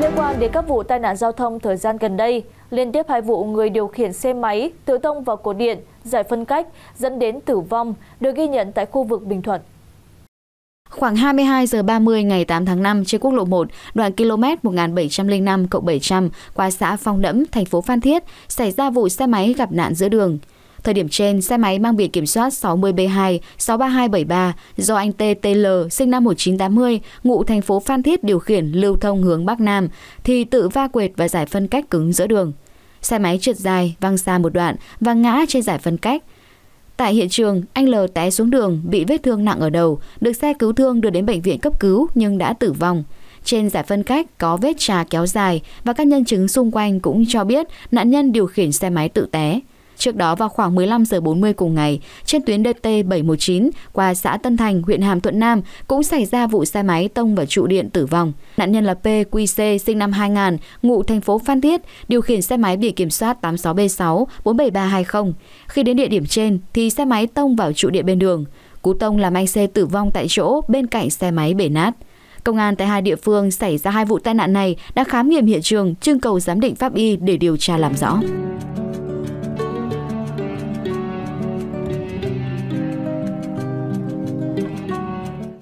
liên quan đến các vụ tai nạn giao thông thời gian gần đây liên tiếp hai vụ người điều khiển xe máy tự tông vào cột điện giải phân cách dẫn đến tử vong được ghi nhận tại khu vực bình thuận Khoảng 22 giờ 30 ngày 8 tháng 5 trên quốc lộ 1, đoạn km 1705 700 qua xã Phong Đẫm, thành phố Phan Thiết, xảy ra vụ xe máy gặp nạn giữa đường. Thời điểm trên, xe máy mang biển kiểm soát 60B2 63273 do anh TTL sinh năm 1980, ngụ thành phố Phan Thiết điều khiển lưu thông hướng Bắc Nam thì tự va quệt và giải phân cách cứng giữa đường. Xe máy trượt dài, văng xa một đoạn và ngã trên giải phân cách. Tại hiện trường, anh L té xuống đường, bị vết thương nặng ở đầu, được xe cứu thương đưa đến bệnh viện cấp cứu nhưng đã tử vong. Trên giải phân cách có vết trà kéo dài và các nhân chứng xung quanh cũng cho biết nạn nhân điều khiển xe máy tự té. Trước đó vào khoảng 15 giờ 40 cùng ngày, trên tuyến DT719 qua xã Tân Thành, huyện Hàm Thuận Nam cũng xảy ra vụ xe máy tông vào trụ điện tử vong. Nạn nhân là PQC sinh năm 2000, ngụ thành phố Phan Thiết, điều khiển xe máy biển kiểm soát 86B6 47320. Khi đến địa điểm trên thì xe máy tông vào trụ điện bên đường. Cú tông làm anh xe tử vong tại chỗ bên cạnh xe máy bể nát. Công an tại hai địa phương xảy ra hai vụ tai nạn này đã khám nghiệm hiện trường, trưng cầu giám định pháp y để điều tra làm rõ.